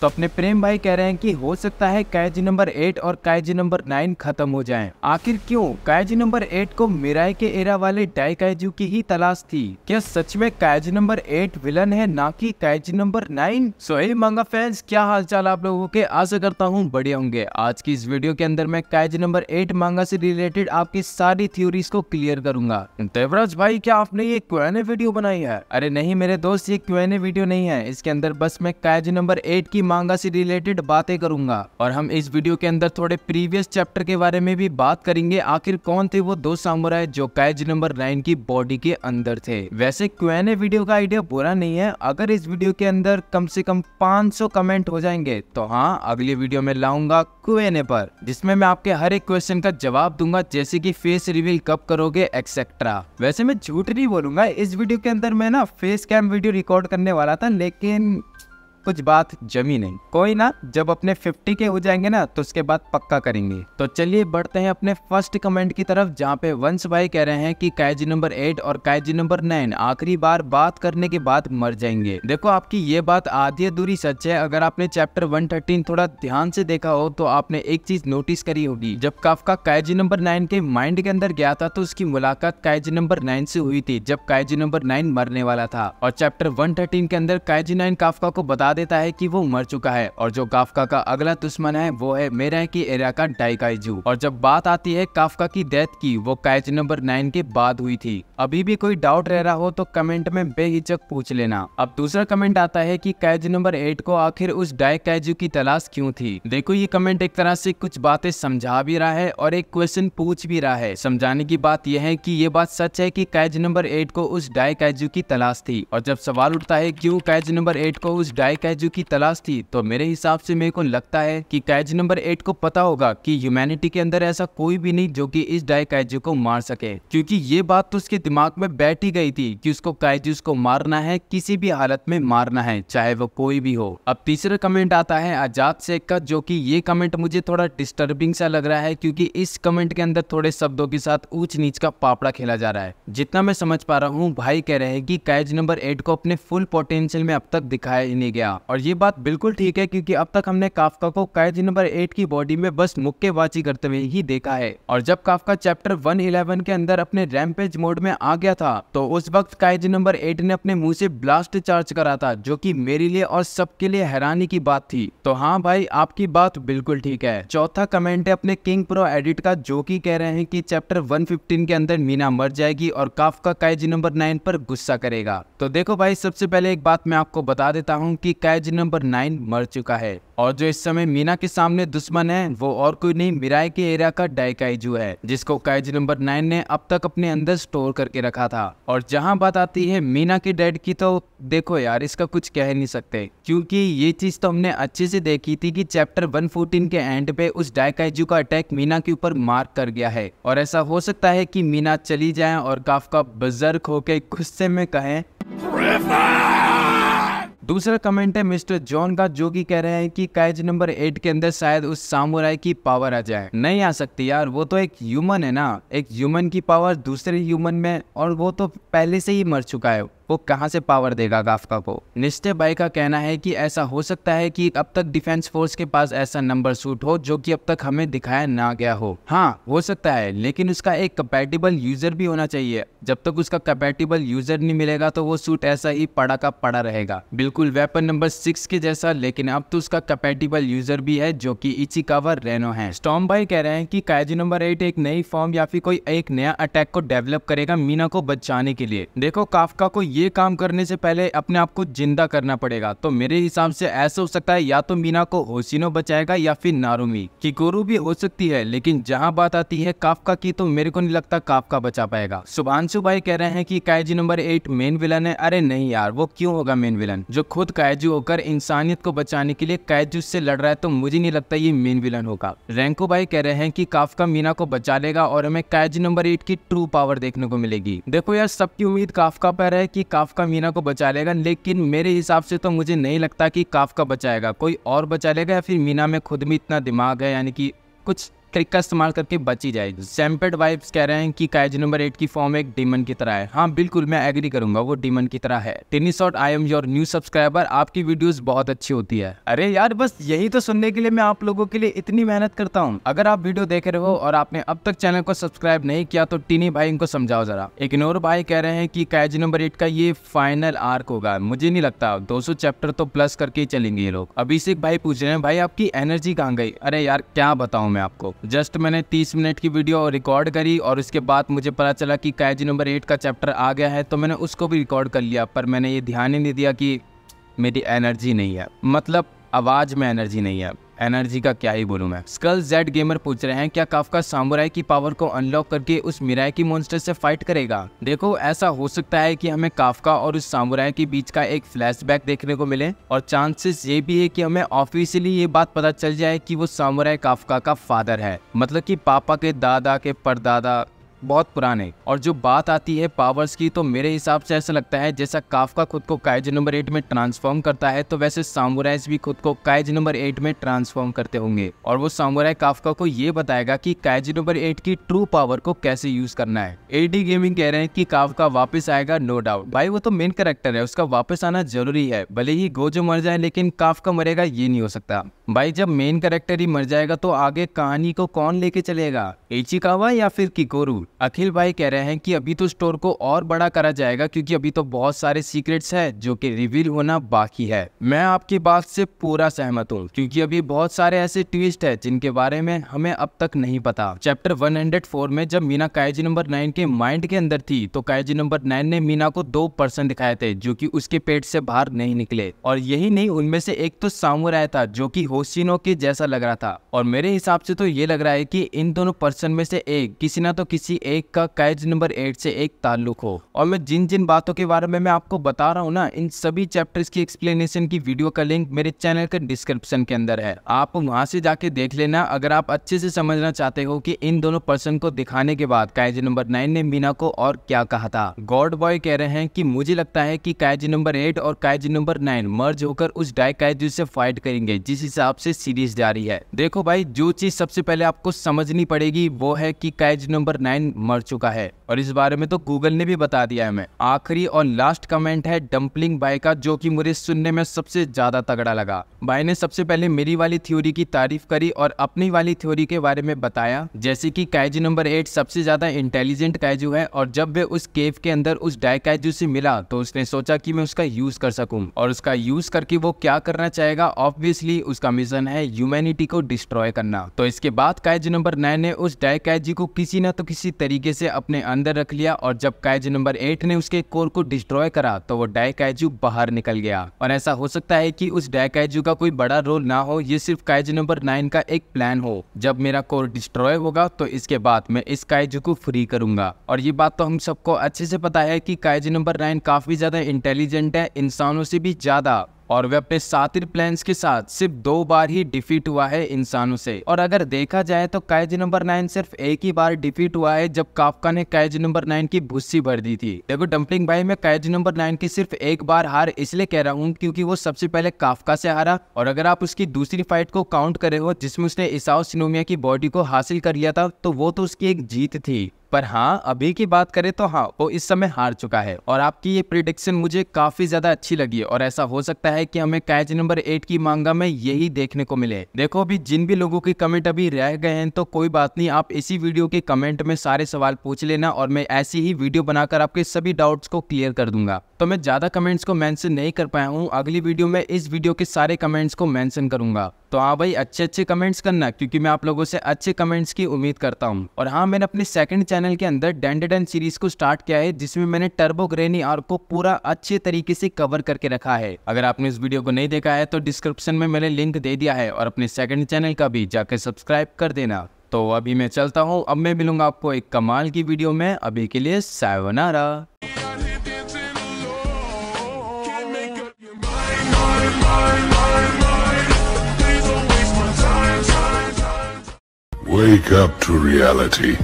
तो अपने प्रेम भाई कह रहे हैं कि हो सकता है कैजी नंबर एट और कैजी नंबर नाइन खत्म हो जाएं। आखिर क्यों कैजी नंबर एट को मिराई के एरा वाले डाई कैजू की ही तलाश थी क्या सच में कैजी नंबर एट विलन है ना कि कैजी नंबर नाइन सो हे मांगा फैंस क्या हालचाल आप लोगों के आशा करता हूँ बड़े होंगे आज की इस वीडियो के अंदर मैं कैजी नंबर एट मांगा से रिलेटेड आपकी सारी थ्योरीज को क्लियर करूंगा देवराज भाई क्या आपने ये क्यों वीडियो बनाई है अरे नहीं मेरे दोस्त ये क्यों वीडियो नहीं है इसके अंदर बस मैं कैजी नंबर एट की मांगा से रिलेटेड बातें करूंगा और हम इस वीडियो के अंदर थोड़े प्रीवियस चैप्टर के बारे में भी बात करेंगे आखिर कौन थे वो दो सामुराई जो कैज नंबर नाइन की बॉडी के अंदर थे वैसे क्वेने वीडियो का आइडिया बुरा नहीं है अगर इस वीडियो के अंदर कम से कम पांच कमेंट हो जाएंगे तो हाँ अगली वीडियो में लाऊंगा क्वेने पर जिसमे मैं आपके हर एक क्वेश्चन का जवाब दूंगा जैसे की फेस रिवील कब करोगे एक्सेट्रा वैसे मैं झूठ नहीं बोलूंगा इस वीडियो के अंदर मैं ना फेस कैम वीडियो रिकॉर्ड करने वाला था लेकिन कुछ बात जमी नहीं कोई ना जब अपने 50 के हो जाएंगे ना तो उसके बाद पक्का करेंगे तो चलिए बढ़ते हैं अपने फर्स्ट कमेंट की तरफ जहाँ पे वंश भाई कह रहे हैं कि कैजी नंबर एट और कैजी नंबर नाइन आखिरी बार बात करने के बाद मर जाएंगे देखो आपकी ये बात आधी अधूरी सच है अगर आपने चैप्टर वन थोड़ा ध्यान से देखा हो तो आपने एक चीज नोटिस करी होगी जब काफका कैजी नंबर नाइन के माइंड के अंदर गया था तो उसकी मुलाकात कायजी नंबर नाइन से हुई थी जब कायजी नंबर नाइन मरने वाला था और चैप्टर वन के अंदर कायजी नाइन काफका को बता देता है कि वो मर चुका है और जो काफका का अगला दुश्मन है वो है मेरा की एरिया का डाइकाइजू और जब बात आती है काफका की डेथ की वो कैच नंबर नाइन के बाद हुई थी अभी भी कोई डाउट रह रहा हो तो कमेंट में बेहिचक पूछ लेना अब दूसरा कमेंट आता है की कैच नंबर एट को आखिर उस डाइकाइजू की तलाश क्यूँ थी देखो ये कमेंट एक तरह से कुछ बातें समझा भी रहा है और एक क्वेश्चन पूछ भी रहा है समझाने की बात यह है की ये बात सच है की कैच नंबर एट को उस डाई कैजू की तलाश थी और जब सवाल उठता है क्यूँ कैच नंबर एट को उस डाई कैजू की तलाश थी तो मेरे हिसाब से मेरे को लगता है कि कैज नंबर एट को पता होगा कि ह्यूमैनिटी के अंदर ऐसा कोई भी नहीं जो कि इस डाय कैजू को मार सके क्योंकि ये बात तो उसके दिमाग में बैठ ही गई थी कि उसको कैजूस को मारना है किसी भी हालत में मारना है चाहे वो कोई भी हो अब तीसरा कमेंट आता है आजाद शेख का जो की ये कमेंट मुझे थोड़ा डिस्टर्बिंग सा लग रहा है क्यूँकी इस कमेंट के अंदर थोड़े शब्दों के साथ ऊंच नीच का पापड़ा खेला जा रहा है जितना मैं समझ पा रहा हूँ भाई कह रहे हैं की कैज नंबर एट को अपने फुल पोटेंशियल में अब तक दिखाया ही नहीं गया करना और ये बात बिल्कुल ठीक है क्योंकि अब तक हमने काफका को कैद नंबर एट की बॉडी में बस मुक्केबाजी करते हुए ही देखा है और जब काफका चैप्टर वन इलेवन के अंदर अपने रैमपेज मोड में आ गया था तो उस वक्त कैद नंबर एट ने अपने मुंह से ब्लास्ट चार्ज करा था जो की मेरे लिए और सबके लिए हैरानी की बात थी तो हाँ भाई आपकी बात बिल्कुल ठीक है चौथा कमेंट है अपने किंग प्रो एडिट का जो की कह रहे हैं की चैप्टर वन के अंदर मीना मर जाएगी और काफका कैद नंबर नाइन पर गुस्सा करेगा तो देखो भाई सबसे पहले एक बात मैं आपको बता देता हूँ की कैज नंबर नाइन मर चुका है और जो इस समय मीना के सामने दुश्मन है वो और कोई नहीं मिराई के एरिया का डाइकाइजू है जिसको कैज नंबर नाइन ने अब तक अपने अंदर स्टोर करके रखा था और जहाँ बात आती है मीना के डेड की तो देखो यार इसका कुछ कह नहीं सकते क्योंकि ये चीज तो हमने अच्छे से देखी थी कि चैप्टर 114 के एंड पे उस डाइकाइजू का अटैक मीना के ऊपर मार्क कर गया है और ऐसा हो सकता है की मीना चली जाए और काफ का बजर्क होके गुस्से में कहे कहें दूसरा कमेंट है मिस्टर जॉन का जो कि कह रहे हैं कि कैच नंबर एट के अंदर शायद उस सामुराई की पावर आ जाए नहीं आ सकती यार वो तो एक ह्यूमन है ना एक ह्यूमन की पावर दूसरे ह्यूमन में और वो तो पहले से ही मर चुका है वो कहाँ से पावर देगा गाफका को निश्चय बाई का कहना है कि ऐसा हो सकता है कि अब तक डिफेंस फोर्स के पास ऐसा नंबर सूट हो जो कि अब तक हमें दिखाया ना गया हो हाँ हो सकता है लेकिन उसका एक कपेटेबल यूजर भी होना चाहिए जब तक उसका कपेटेबल यूजर नहीं मिलेगा तो वो सूट ऐसा ही पड़ा का पड़ा रहेगा बिल्कुल वेपन नंबर सिक्स के जैसा लेकिन अब तो उसका कंपेटेबल यूजर भी है जो की इची कावर रेनो है स्टॉम भाई कह रहे हैं की कायजी नंबर एट एक नई फॉर्म या फिर कोई एक नया अटैक को डेवलप करेगा मीना को बचाने के लिए देखो काफका को ये काम करने से पहले अपने आप को जिंदा करना पड़ेगा तो मेरे हिसाब से ऐसा हो सकता है या तो मीना को होशिनो बचाएगा या फिर की किकोरू भी हो सकती है लेकिन जहाँ बात आती है काफका की तो मेरे को नहीं लगता काफका बचा पाएगा शुभांशु भाई कह रहे हैं की कायजी नंबर एट मेन विलन है अरे नहीं यार वो क्यों होगा मेन विलन जो खुद कायजू होकर इंसानियत को बचाने के लिए कैजू से लड़ रहा है तो मुझे नहीं लगता ये मेन विलन होगा रैंको भाई कह रहे हैं कि काफका मीना को बचा लेगा और हमें कायजी नंबर एट की ट्रू पावर देखने को मिलेगी देखो यार सबकी उम्मीद काफका पर है कि काफका मीना को बचा लेगा लेकिन मेरे हिसाब से तो मुझे नहीं लगता कि काफका बचाएगा कोई और बचा लेगा या फिर मीना में खुद में इतना दिमाग है यानी कि कुछ ट्रिक का इस्तेमाल करके बची जाएगी सैम्पेड वाइब्स कह रहे हैं कि काइज नंबर एट की फॉर्म एक डीमन की तरह है हाँ बिल्कुल मैं एग्री करूंगा वो डीमन की तरह है tennis shot I am your new subscriber आपकी वीडियोस बहुत अच्छी होती है अरे यार बस यही तो सुनने के लिए मैं आप लोगों के लिए इतनी मेहनत करता हूँ अगर आप वीडियो देख रहे हो और आपने अब तक चैनल को सब्सक्राइब नहीं किया तो टीनी भाई इनको समझाओ जरा इग्नोर भाई कह रहे हैं की काइज नंबर एट का ये फाइनल आर्क होगा मुझे नहीं लगता दो चैप्टर तो प्लस करके ही चलेंगे ये लोग अभिषेक भाई पूछ रहे हैं भाई आपकी एनर्जी कहाँ गई अरे यार क्या बताऊ मैं आपको जस्ट मैंने 30 मिनट की वीडियो रिकॉर्ड करी और उसके बाद मुझे पता चला कि कैजी नंबर एट का चैप्टर आ गया है तो मैंने उसको भी रिकॉर्ड कर लिया पर मैंने ये ध्यान ही नहीं दिया कि मेरी एनर्जी नहीं है मतलब आवाज़ में एनर्जी नहीं है एनर्जी का क्या ही बोलूं मैं स्कल जेड गेमर पूछ रहे हैं क्या काफका सामुराई की पावर को अनलॉक करके उस मिराई की मोन्स्टर से फाइट करेगा देखो ऐसा हो सकता है कि हमें काफका और उस सामुराई के बीच का एक फ्लैशबैक देखने को मिले और चांसेस ये भी है कि हमें ऑफिशियली ये बात पता चल जाए कि वो सामुराई काफका का फादर है मतलब की पापा के दादा के परदादा बहुत पुराने और जो बात आती है पावर्स की तो मेरे हिसाब से ऐसा लगता है जैसा काफका खुद को काइज नंबर एट में ट्रांसफॉर्म करता है तो वैसे सामुराइज भी खुद को काइज नंबर एट में ट्रांसफॉर्म करते होंगे और वो सामुराई काफका को ये बताएगा की काइज नंबर एट की ट्रू पावर को कैसे यूज करना है एडी गेमिंग कह रहे हैं की काफका वापिस आएगा नो डाउट भाई वो तो मेन करेक्टर है उसका वापस आना जरूरी है भले ही गोजो मर जाए लेकिन काफका मरेगा ये नहीं हो सकता भाई जब मेन कैरेक्टर ही मर जाएगा तो आगे कहानी को कौन लेके चलेगा एचिकावा या फिर किकोरू अखिल भाई कह रहे हैं कि अभी तो स्टोर को और बड़ा करा जाएगा क्योंकि अभी तो बहुत सारे सीक्रेट्स है जो कि रिवील होना बाकी है मैं आपकी बात से पूरा सहमत हूँ क्योंकि अभी बहुत सारे ऐसे ट्विस्ट है जिनके बारे में हमें अब तक नहीं पता चैप्टर वन में जब मीना कायजी नंबर नाइन के माइंड के अंदर थी तो कायजी नंबर नाइन ने मीना को दो पर्सन दिखाए थे जो की उसके पेट से बाहर नहीं निकले और यही नहीं उनमें से एक तो सामुराय था जो की होशिनो के जैसा लग रहा था और मेरे हिसाब से तो ये लग रहा है कि इन दोनों पर्सन में से एक किसी ना तो किसी एक का कैच नंबर एट से एक ताल्लुक हो और मैं जिन जिन बातों के बारे में मैं आपको बता रहा हूँ ना इन सभी चैप्टर्स की एक्सप्लेनेशन की वीडियो का लिंक मेरे चैनल के डिस्क्रिप्शन के अंदर है आप वहाँ से जाके देख लेना अगर आप अच्छे से समझना चाहते हो की इन दोनों पर्सन को दिखाने के बाद कैज नंबर नाइन ने मीना को और क्या कहा था गॉड बॉय कह रहे हैं की मुझे लगता है की कैज नंबर एट और कैज नंबर नाइन मर्ज होकर उस डाय कैज से फाइट करेंगे जिस हिसाब हिसाब से सीरीज जारी है देखो भाई जो चीज सबसे पहले आपको समझनी पड़ेगी वो है कि कैच नंबर नाइन मर चुका है और इस बारे में तो गूगल ने भी बता दिया है हमें आखिरी और लास्ट कमेंट है डम्पलिंग बाई का जो की मुझे सुनने में सबसे ज्यादा तगड़ा लगा भाई ने सबसे पहले मेरी वाली थ्योरी की तारीफ करी और अपनी वाली थ्योरी के बारे में बताया जैसे की काइजू नंबर एट सबसे ज्यादा इंटेलिजेंट कैजू है और जब वे उस केव के अंदर उस डाय कैजू से मिला तो उसने सोचा की मैं उसका यूज कर सकूँ और उसका यूज करके वो क्या करना चाहेगा ऑब्वियसली उसका मिशन है ह्यूमैनिटी को डिस्ट्रॉय करना तो इसके बाद कैज नंबर नाइन ने उस डाय कैजी को किसी न तो किसी तरीके से अपने अंदर रख लिया और जब कैज नंबर एट ने उसके कोर को डिस्ट्रॉय करा तो वो डाय कैजू बाहर निकल गया और ऐसा हो सकता है की उस डाय कैजू का कोई बड़ा रोल ना हो ये सिर्फ कैज नंबर नाइन का एक प्लान हो जब मेरा कोर डिस्ट्रॉय होगा तो इसके बाद मैं इस कैजू को फ्री करूंगा और ये बात तो हम सबको अच्छे से पता है की कैज नंबर नाइन काफी ज्यादा इंटेलिजेंट है इंसानों से भी ज्यादा और वह अपने सातिर प्लान के साथ सिर्फ दो बार ही डिफीट हुआ है इंसानों से और अगर देखा जाए तो कैज नंबर नाइन सिर्फ एक ही बार डिफीट हुआ है जब काफका ने कैज नंबर नाइन की भूसी भर दी थी देखो डम्पलिंग भाई मैं कैज नंबर नाइन की सिर्फ एक बार हार इसलिए कह रहा हूँ क्योंकि वो सबसे पहले काफका से हारा और अगर आप उसकी दूसरी फाइट को काउंट करे हो जिसमें उसने इसाओ सिनोमिया की बॉडी को हासिल कर लिया था तो वो तो उसकी एक जीत थी पर हाँ अभी की बात करें तो हाँ वो इस समय हार चुका है और आपकी ये प्रिडिक्शन मुझे काफी ज्यादा अच्छी लगी और ऐसा हो सकता है कि हमें कैच नंबर एट की मांगा में यही देखने को मिले देखो अभी जिन भी लोगों के कमेंट अभी रह गए हैं तो कोई बात नहीं आप इसी वीडियो के कमेंट में सारे सवाल पूछ लेना और मैं ऐसी ही वीडियो बनाकर आपके सभी डाउट्स को क्लियर कर दूंगा तो मैं ज़्यादा कमेंट्स को मेंशन नहीं कर पाया हूँ अगली वीडियो में इस वीडियो के सारे कमेंट्स को मेंशन करूँगा तो हाँ भाई अच्छे अच्छे कमेंट्स करना क्योंकि मैं आप लोगों से अच्छे कमेंट्स की उम्मीद करता हूँ और हाँ मैंने अपने सेकंड चैनल के अंदर डेंडेडन सीरीज को स्टार्ट किया है जिसमें मैंने टर्बो ग्रेनी आर्क को पूरा अच्छे तरीके से कवर करके रखा है अगर आपने इस वीडियो को नहीं देखा है तो डिस्क्रिप्शन में मैंने लिंक दे दिया है और अपने सेकंड चैनल का भी जाकर सब्सक्राइब कर देना तो अभी मैं चलता हूँ अब मैं मिलूंगा आपको एक कमाल की वीडियो में अभी के लिए sayonara Wake up to reality.